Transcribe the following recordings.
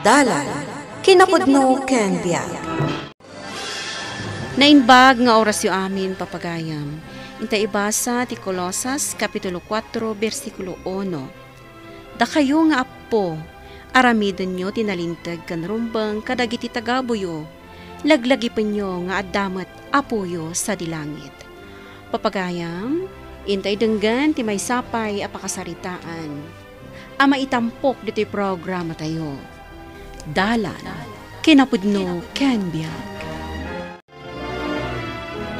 Dalan, kinakudno ken biyag. Nainbag nga oras yu amin papagayam. Inta ibasa ti Kolosas kapitulo 4 bersikulo 1. Da kayo nga apo aramidon nyo tinalintag kan rumbang kadagiti tagabuyo, laglagi pa nyo nga addamat apuyo sa dilangit. Papagayam, intay denggan ti may sapay apakasaritaan. Ama itampok dito'y programa tayo dalan, kinapudno, can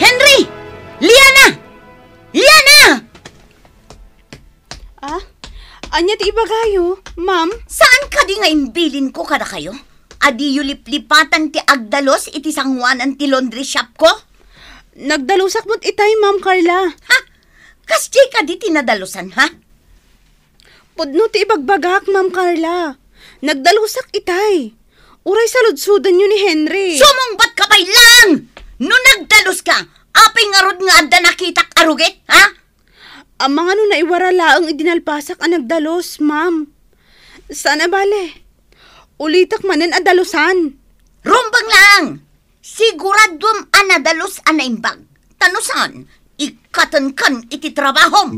Henry! Liana! Liana! Ah? Anya ti iba kayo, ma'am? Saan ka di nga imbilin ko kada kayo? Adi yuliplipatan ti agdalos iti sangwanan ti laundry shop ko? Nagdalusak mo't itay, ma'am Carla. Ha? Kasjay ka di tinadalusan, ha? Pudno ti ibagbagak, ma'am Carla. Nagdalusak itay. Uray sa ludsudan yun ni Henry. Sumungbat ka pa'y lang! No nagdalus ka, aping arod nga adda nakita arugit, ha? Ang mga no naiwarala ang idinalpasak ang nagdalos, ma'am. Sana bale, ulitak manan adalusan. Rumbang lang! Siguradwam anadalos anaimbag. Tanusan, ikatan kan iti trabahom.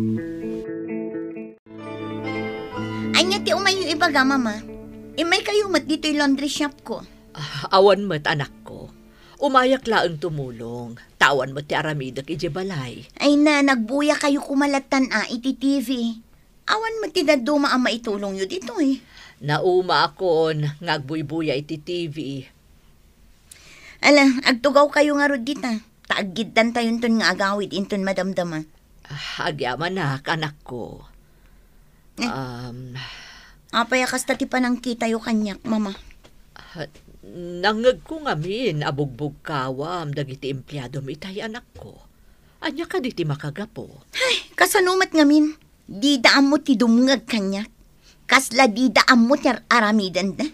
Anya ti umayo ibaga, mama. Eh, may kayo mat dito'y laundry shop ko. Ah, awan mat, anak ko. Umayak laang tumulong. Tawan mo ti Aramidak ki balay. Ay na, nagbuya kayo kumalatan a ah, iti TV. Awan mo ti daduma ang maitulong yu dito eh. Nauma akon, ngagbuybuya iti TV. Ala, agtugaw kayo nga rod dita. Taagiddan tayon ton nga agawid inton madamdama. Ah, agyaman na, kanak ko. Eh. Um, Apay akas tati panangki tayo kanyak, mama. Uh, nangag ko nga min, abugbog kawam, dagiti empleyado mi itay anak ko. Anya ka diti makagapo. Ay, kasanumat nga min. Di daam mo ti dumungag kanyak. Kasla di daam mo ti aramidan da.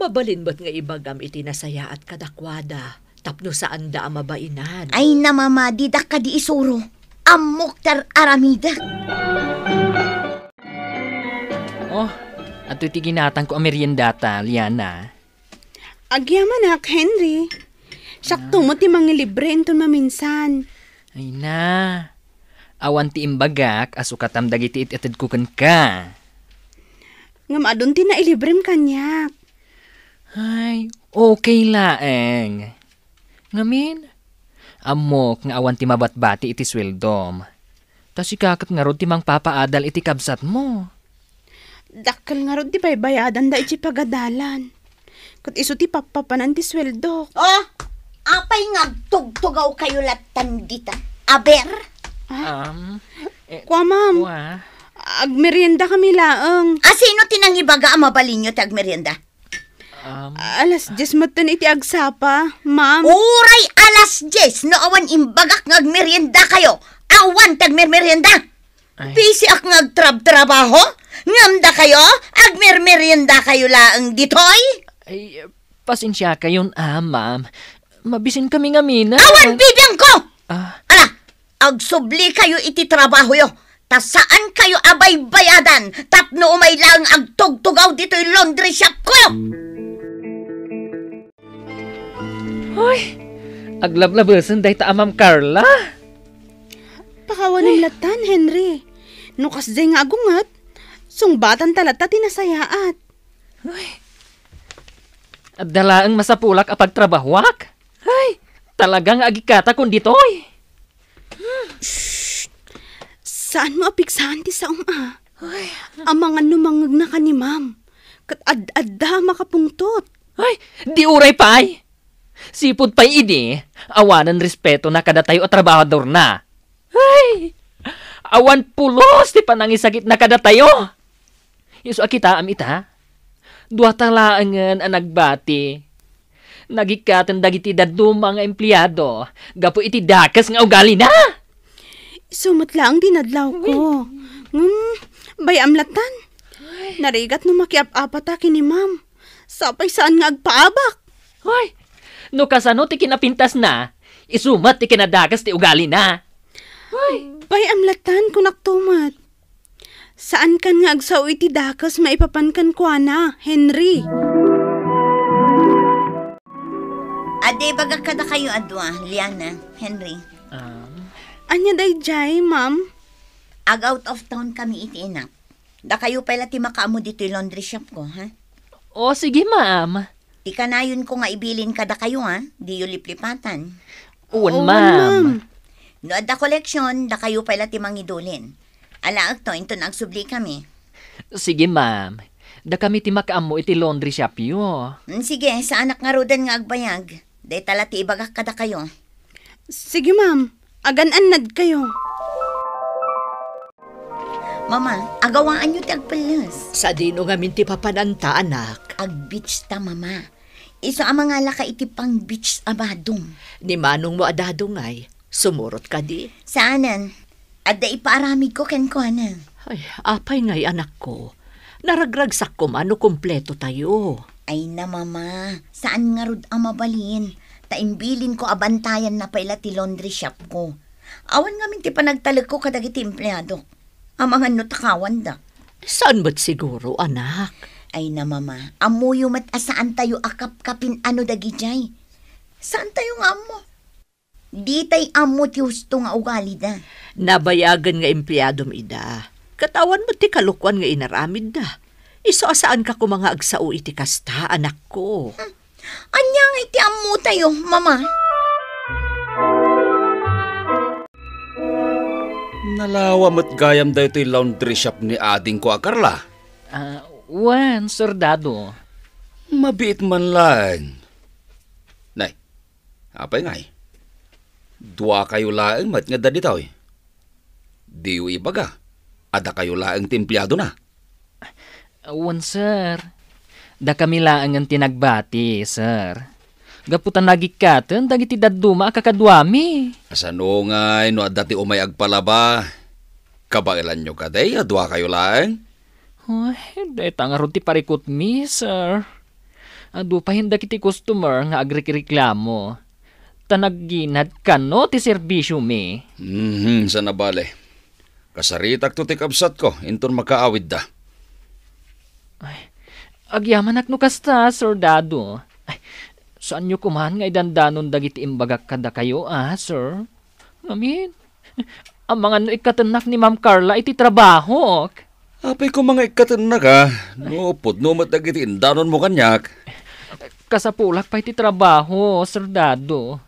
Mabalin ba't nga ibagam iti nasaya at kadakwada. Tapno saan da mabainan. Ay na mama, di da ka di isuro. Amok tar aramidak. Oh, at iti ko ko ameriendata, Liana. Agyaman ak, Henry. Sakto mo ti mga libre enton maminsan. Ay na. Awan ti imbagak asukatam dagiti it itid kukan ka. Ngam adun ti nailibrem kanyak. Ay, okay laeng. Ngamin, amok nga awan ti mabatbati iti sweldom. Tas ikakat nga ron ti mang papaadal iti kabsat mo. Dakal nga rin ti baybayadan da iti pagadalan. Kat iso ti papapanan ti sweldo. Oh, apay nga tugtugaw kayo latan dita. Aber? Ah? Um, eh, Kwa, ma'am. Kwa? Agmerienda kami laang. Ah, sino tinangibaga ang mabalinyo ti agmerienda? Um, alas 10 uh, matan iti agsapa, ma'am. Uray alas 10 no awan imbagak ng agmerienda kayo. Awan tagmermerienda. Busy ak ngagtrab-trabaho? Ngamda kayo? Agmirmirinda kayo laang ditoy? Ay, pasensya kayon, ah, ma'am. Mabisin kami nga, Mina. Awan, bibiyang ko! Ah. Ala, agsubli kayo iti trabaho yo. Ta saan kayo abay bayadan? Tapno umay lang agtugtugaw dito'y laundry shop ko yo! Hoy, aglablabasan dahi ta, amam ah, Carla. Pakawan ng latan, Henry. Nukas day nga agungat. Sungbatan talat tinasayaat. Ay, ang masapulak apag trabahwak? Ay, talagang agikata kun ditoy. Hmm. Shh! Saan mo apiksahan ti sa uma? Ay, ang mga numangag na ka ni ma'am. Kat ad-adda makapungtot. Ay, di uray pay. Sipod pay ini, awanan respeto na kada tayo o trabahador na. Ay, awan pulos ti panangisagit na kada tayo. Isu akita am ita. Duha ta laangan ang nagbati. Nagikatan dagiti daduma nga empleyado. Gapo iti dakas nga ugali na. Sumot ang dinadlaw ko. Hmm, bay amlatan. Narigat no makiap-apata kini ma'am. Sapay saan nga agpaabak? Hoy, no kasano ti kinapintas na, isumat ti kinadagas ti ugali na. Hoy, bay amlatan kunak tumat. Saan kan nga agsaw iti dakas maipapankan ko na, Henry? Ade, baga kada kayo adwa, Liana, Henry. Um... Anya day jay, ma'am? Ag out of town kami iti ina. Da kayo pala ti makaamo dito yung laundry shop ko, ha? O, sige, ma'am. Di kanayon ko nga ibilin kada kayo, ha? Di yung liplipatan. Uwan, ma'am. ma'am. No, da collection, da kayo pala ti mangidulin Ala, to, into nagsubli kami. Sige, ma'am. Da kami ti makaamo iti laundry shop yo. Hmm, sige, sa anak nga rudan nga agbayag. Day tala ti ibagak kada kayo. Sige ma'am, agan-anad kayo. Mama, agawaan nyo ti agpalas. Sa dino nga minti papananta, anak. ag ta, mama. Iso ang mga laka iti pang beach abadong. Ni manong mo adadong ay, sumurot ka di. Saanan? Ada iparamid ko ken ko na. Ay, apay ngay anak ko. Naragragsak ko man, kompleto tayo. Ay na mama, saan nga rod ang mabalin? Taimbilin ko abantayan na paila ti laundry shop ko. Awan nga ti pa ko kadagiti empleyado. Amangan no takawan da. Saan ba't siguro, anak? Ay na mama, amuyo mat asaan tayo akapkapin ano dagijay. Saan tayo nga mo? Di tay amot yusto nga ugali da. Nabayagan nga empleyado mo ida. Katawan mo ti kalukwan nga inaramid da. Iso asaan ka kumanga agsao iti kasta, anak ko. Hmm. Anya nga iti amu tayo, mama. Nalawa mat gayam da ito'y laundry shop ni ading ko, ah, Carla. Ah, uh, wan, sordado. Mabiit man lang. Nay, apay ngay. Eh. Dua kayo laeng mat nga daditoy. eh. Diyo ibaga, ada kayo laeng timpliyado na. Wan, sir. Da kami laeng ang tinagbati, sir. Gaputan lagi ka, nagikatan, dagiti daduma kakadwami. Asano nga, ino adati umay agpalaba. Kabailan nyo kaday, adwa kayo laeng? Ay, dahi tangaron ti parikot mi, sir. Adu pa kiti customer nga agrikreklamo tanagginad ka no ti serbisyo mi. Mhm, sana bale. Kasaritak to tikabsat ko, inton makaawid da. Ay, agyamanak no kasta, Sir Dado. Ay, saan nyo kumahan nga idandanon dagit imbagak kada kayo, ah, Sir? Ngamin, ang mga no ikatanak ni Ma'am Carla iti trabaho. ok? Apay ko mga ikatanak ah, no pod no indanon mo kanyak. Kasapulak pa iti trabaho, Sir Dado.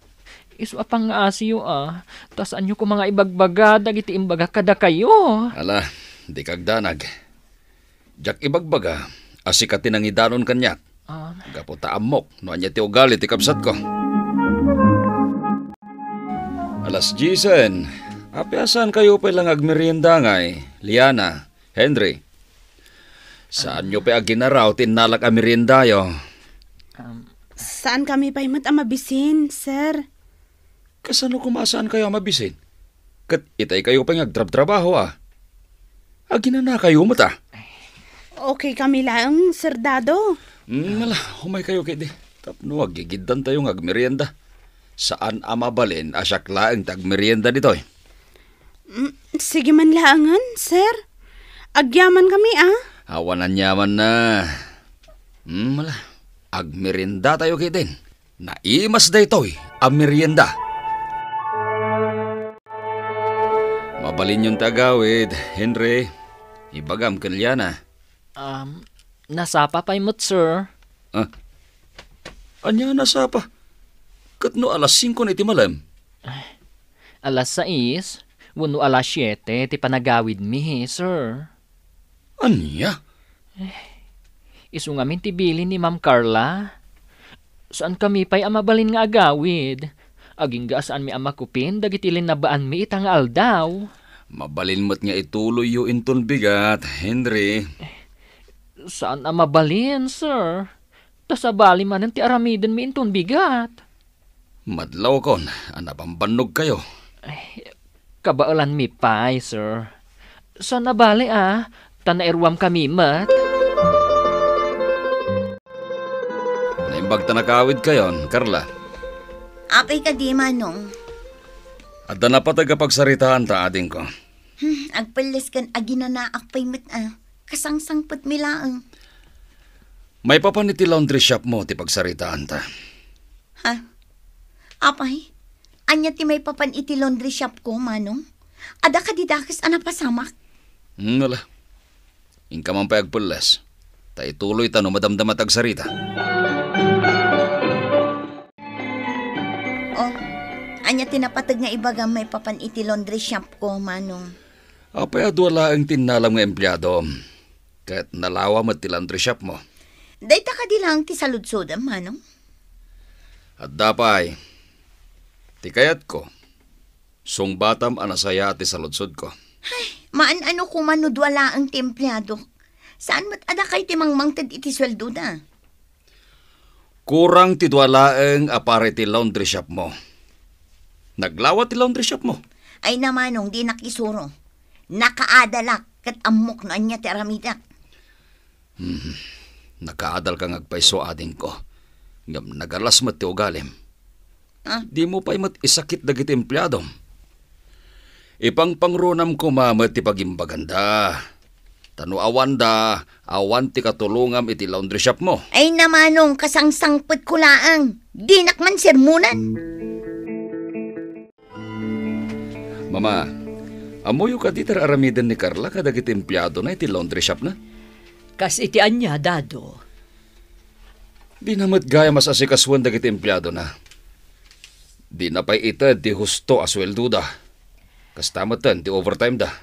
Isu apang nga asiyo ah. Tas anyo ko mga ibagbaga, dagiti imbaga kada kayo. Ala, di kagdanag. Jak ibagbaga, asikati nang idanon kanyak. Um. Ah. Gapo taamok, no anya ti ugali ti kapsat ko. Alas jisen, apiasan kayo pa lang agmerienda ngay, Liana, Henry. Saan nyo pa aginaraw tinalak yo? Um, Saan kami pa imat amabisin, sir? Kasano kumasaan kayo mabisin? Kat itay kayo pa nagdrab-trabaho ah. Agina na kayo mo Okay kami lang, Sir Dado. Mm, ala, humay kayo kay di. Tapno, agigidan tayo ng agmerienda. Saan ama balin asyak laang tagmerienda dito eh. Mm, sige man laangan, Sir. Agyaman kami ah. Awanan yaman na. Mm, ala, agmerienda tayo kay din. Naimas da ito'y eh, amerienda. merienda. Mabalin yung tagawid, Henry. Ibagam kalyana. Um, nasapa pa imot, sir. Ah? Anya nasapa? Katno alas 5 na iti malam. Ay, alas 6? Wano alas 7 ti panagawid mi, sir. Anya? Eh, isungamin ti bilin ni Ma'am Carla. Saan kami pa'y amabalin nga agawid? Aging gaasaan mi ama kupin, dagiti linabaan mi itangal daw. Mabalinmat nga ituloy yu inton bigat, Henry. Saan ang mabalin, sir? Tasabali man ang tiaramidin mi inton bigat. Madlaw kon, anapambanog kayo. Ay, eh, kabaulan mi pay, sir. Saan nabali ah, tanairwam kami mat. Naimbag tanakawid kayon, Carla. Carla. Apay ka di manong. At na pa patagapagsaritaan ta ading ko. Hmm, agpalas kan agina na akpay mat ah. Kasangsang pat ah. May papaniti laundry shop mo ti pagsaritaan ta. Ha? Apay? Anya ti may papaniti laundry shop ko, manong? Ada ka didakis anapasamak? Hmm, wala. Inka man pa agpulas. Ta ituloy tanong madamdamatag sarita. Hmm. Anya tinapatag nga ibaga may papan iti laundry shop ko, manong. Apay adwala ang tinalam nga empleyado. Kahit nalawa mo ti laundry shop mo. Dayta ka di lang ti saludsoda, manong. At dapay, ti kayat ko, sung batam anasaya ti saludsod ko. Ay, maan ano kumanudwala ang ti empleyado. Saan mat ada kay ti mangmangtad iti sweldo na? Kurang ti tidwalaeng apare ti laundry shop mo Naglawat ti laundry shop mo. Ay namanong di nakisuro. Nakaadalak kat amok na niya teramidak. Hmm, nakaadal kang agpaiso ading ko. Ngam nagalas mat ti ugalim. Ah? Di mo pa'y mat isakit dagiti empleyado. Ipangpangronam ko mamat ti pagimbaganda. Tano awan da, awan ti katulungam iti laundry shop mo. Ay namanong kasangsangpad ko laang. Di nakman sirmunan. Mm-hmm. Mama, amoyo ka di aramidan ni Carla kadag iti empleyado na iti laundry shop na. Kas iti anya, dado. Binamat gaya mas asikaswan dag iti empleyado na. Di na pa ita di husto asweldo da. Kas tamatan di overtime da.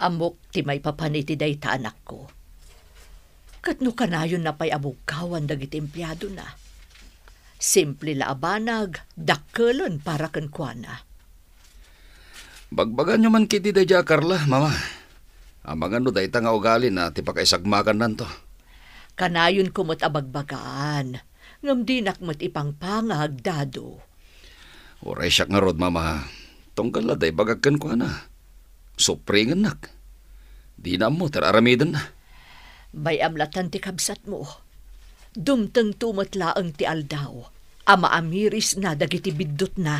Amok ti may papaniti da ita anak ko. Katno kanayon na pa'y abugkawan dagiti empleyado na. Simple la laabanag, dakkelan para kankwana. Bagbagan nyo man kiti dayja, Carla, mama. Amang ano day nga ugali na ti pakaisagmakan nanto. Kanayon kumot abagbagaan. Ngamdinak mat ipangpangag, dado. Oray siyak nga rod, mama. Tunggal na day bagakan ko na. Supringan nak. Di na mo, tararamidan na. May amlatan ti kabsat mo. Dumtang tumatlaang ti aldaw. Amaamiris na dagiti biddot na.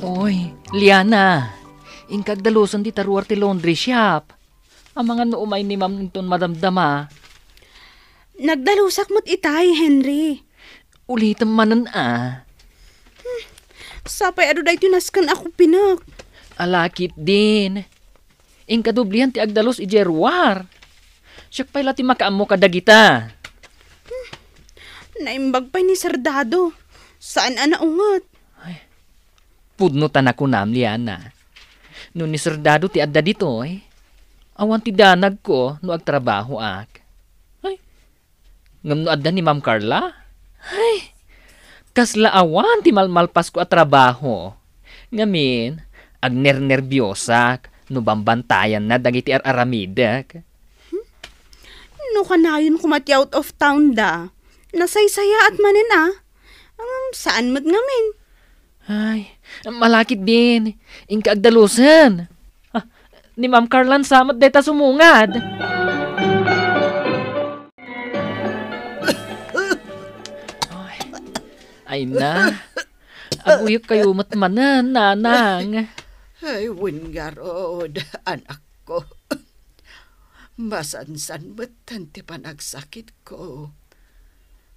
Oy, Liana, inkagdalusan di taruar ti laundry shop. Ang mga noumay ni ma'am nito madamdama. Nagdalusak mo't itay, Henry. Ulitan manan ah. Hmm, sapay ado da naskan ako pinak. Alakit din. Inkadublihan ti agdalos ijerwar. Siyak pa'y ti makaamo kadagita. Hmm, naimbag pa'y ni Sardado. Saan ana ungat? Pudno tanakunam liana. No ni serdado ti adda dito eh. Awan ti danag ko no agtrabaho ak. Ay, ngam no adda ni Ma'am Carla? Ay, kasla awan ti malmalpas ko at trabaho. Ngamin, ag nernerbiosak no bambantayan na dagiti ar aramidak. Hmm? No kanayon kumati out of town da. Nasaysaya at manin ah. Um, saan mo't ngamin? Ay, Malakit bin, inkagdalusan. Ah, ni Ma'am Carlan samat deta sumungad. Ay, ay na, aguyok kayo matmanan, nanang. Ay, wingarod, anak ko. Masansan ba't tanti panagsakit ko?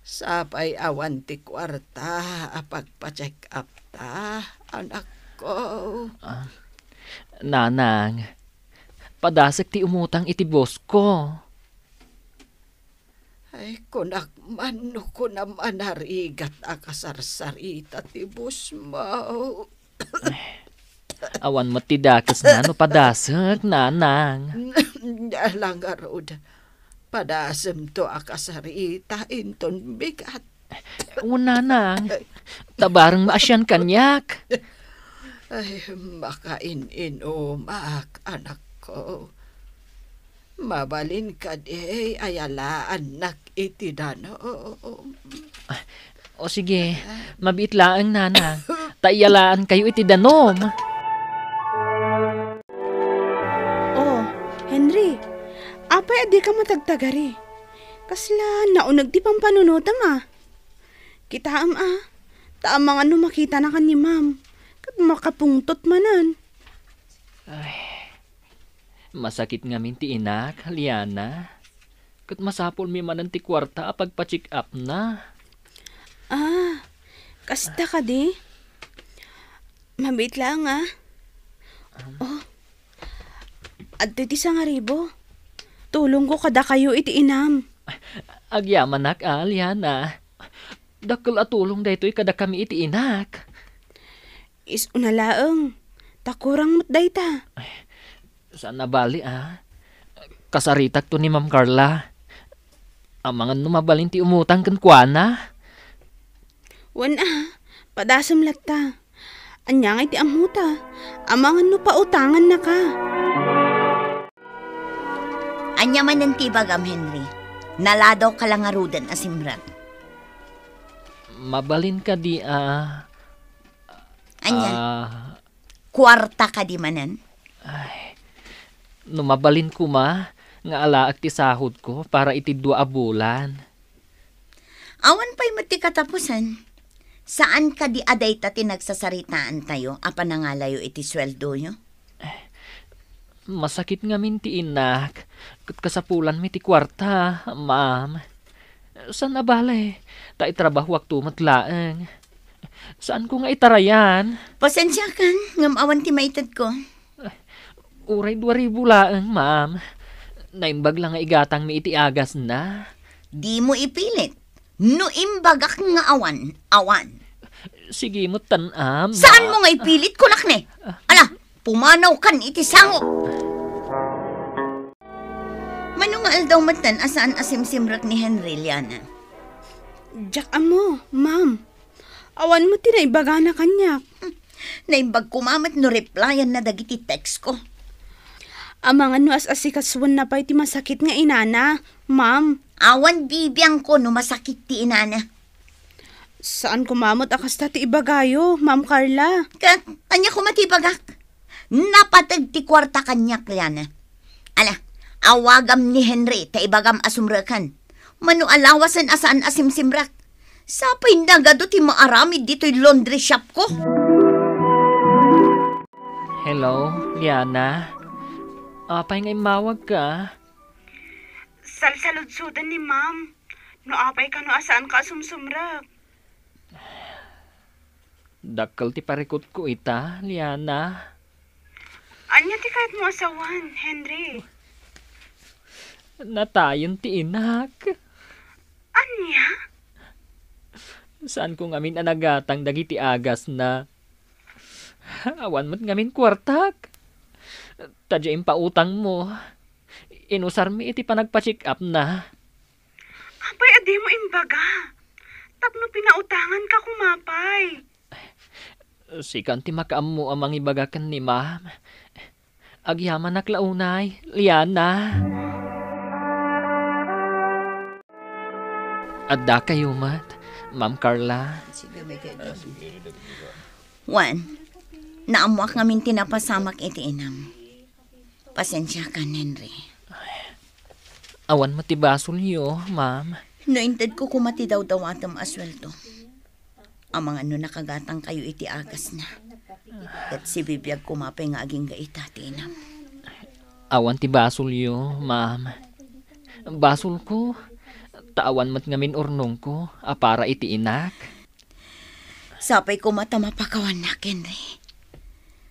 Sapay awan ti kwarta, apagpa-check up ta, anak ko. Ah, nanang, padasak ti umutang iti boss ko. Ay, kunak man, no, kunaman narigat akasarsarita ti boss mo. Ay, ti dakas na, no, padasek, nanang. Dalang arod. Padasem to akasarita inton bigat. Una nang, tabarang maasyan kanyak. Ay, o inumak anak ko. Mabalin ka di, ayalaan nak itidanom. O sige, mabitlaang nana, taiyalaan kayo itidanom. di ka matagtagari. Kasla, naunag ti pampanunod ama. Ah. Kita ama, ah, taam nga ano makita na kan ni ma'am. Kat makapungtot manan. Ay, masakit nga minti ti inak, Liana. Kat masapol mi manan ti kwarta apag pa-check up na. Ah, kasta ka di? Mabit lang ah. ah. Oh, at ti sa ngaribo. ribo. Tulong ko kada kayo iti inam. Agyaman nak al yan ah. Dakkel atulong daytoy kada kami iti inak. Is unalaeng. Takurang mo't dayta. Saan nabali ah? Kasaritak to ni Ma'am Carla. Amangan mabalin ti umutang kan kuana. Wan ah, padasam Anya Anyang iti amuta. Amangan no pautangan na ka. Anyaman ng tibag Henry. Naladaw ka lang arudan asimrat. Mabalin ka di a... Uh, ah, Anya? Uh, Kwarta ka di manan? Ay, numabalin ko ma, nga ala ti sahod ko para iti dua bulan. Awan pa'y mati katapusan. Saan ka di aday ta tinagsasaritaan tayo, apa nangalayo iti sweldo nyo? Masakit nga minti inak. Kasapulan mi ti kwarta, ma'am. Saan na bale? Eh? Ta itrabaho waktu matlaeng. Saan ko nga itarayan? Pasensya kan, ngamawan ti maitad ko. Uray 2,000 ribu laeng, ma'am. Naimbag lang nga igatang mi iti agas na. Di mo ipilit. No imbagak nga awan, awan. Sige mo tanam. Saan mo nga ipilit kulak ne? Ah. Ala, pumanaw kan iti sangok. Manungal daw matan asaan asimsimrak ni Henry Henriliana. Jack amo, ma'am. Awan mo tinaibaga na kanyak. Naimbag hmm. Naibag kumamat no replyan na dagiti text ko. Amang ano as asikaswan na pa iti masakit nga inana, ma'am. Awan bibiyang ko no masakit ti inana. Saan kumamot akas ta ti ibagayo, ma'am Carla? Ka, anya ko matibagak? napatag ti kwarta kanya kayana. Ala, awagam ni Henry ta ibagam asumrakan. Manu alawasan asaan asimsimrak. Sapay na gado ti maarami dito'y laundry shop ko. Hello, Liana. Apay nga'y mawag ka. Salsaludsudan ni ma'am. No apay ka no asaan ka sumsumrak. Dakkal ti parikot ko ita, Liana. Anya ti kahit mo asawan, Henry. Natayon ti inak. Anya? Saan ko ngamin anagatang dagiti agas na awan mo't ngamin kwartak. Tadya pa pautang mo. Inusar mi iti panagpa-check up na. Apay, adi mo imbaga. Tapno pinautangan ka kumapay. Sikan ti makaam mo amang ibaga ni ma'am Agyaman na klaunay, Liana. Adda kayo, Mat. Ma'am Carla. Juan, naamuak ngamin tinapasamak iti inam. Pasensya ka, Henry. awan matibasol niyo, ma'am. Nointad ko kumati daw daw atam aswelto. Amang ano nakagatang kayo iti agas na at si bibiyag kumapay nga aging gaitatin. Awan ti basol yo, ma'am. Basol ko. Taawan mat ngamin ornong ko, a para iti inak. Sapay ko matamapakawan na, Kenry.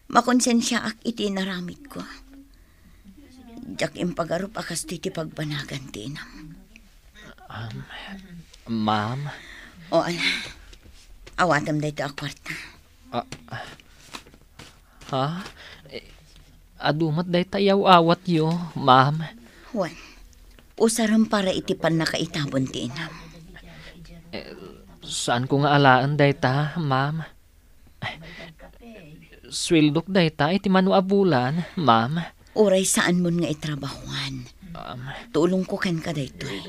Makonsensya ak iti naramit ko. Jack impagarup akas titi pagbanagan tinam. Um, ma'am? O, ala. Awatam da ito akwarta. Uh, Ha? Eh, adumat day tayaw awat yo, ma'am. Juan, usaram para itipan na kaitabon ti inam. Eh, saan ko nga alaan day ta, ma'am? Eh, swildok day ta, iti manuabulan, ma'am. Uray saan mo nga itrabahuan. Um, Tulong ko ken ka dayto eh.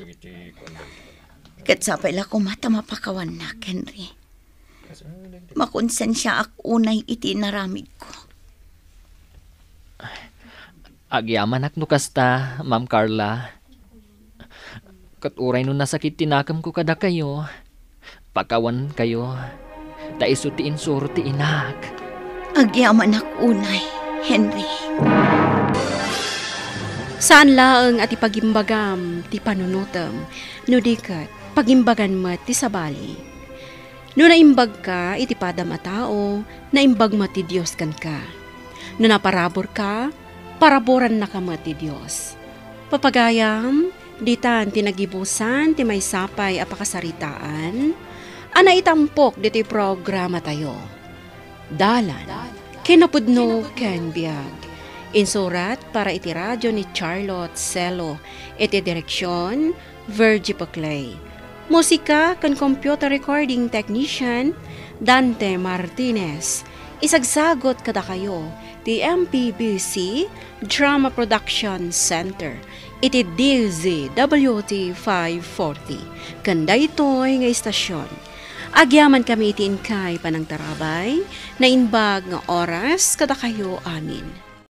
Kat sa paila ko mata na, Henry. Makonsensya ak unay iti naramid ko. Agyaman anak no kasta, Ma'am Carla. Katuray no nasakit tinakam ko kada kayo. Pakawan kayo. Taisutiin surti inak. Agyaman anak unay, Henry. Saan laang at ipagimbagam ti panunutam, nudikat pagimbagan mat ti sabali. No naimbag ka, itipadam a tao, naimbag mat ti Diyos kan ka na naparabor ka, paraboran na kamo ti Diyos. Papagayam, ditan tinagibusan ti may sapay a pakasaritaan, ana itampok diti programa tayo. Dalan, kinapudno ken biag. Insurat para iti radyo ni Charlotte Cello, iti direksyon Virgie Paclay. Musika kan computer recording technician Dante Martinez Isagsagot kada kayo the MPBC Drama Production Center iti DZWT 540 kanda ito'y nga istasyon. Agyaman kami iti kay panang tarabay na inbag nga oras kada kayo amin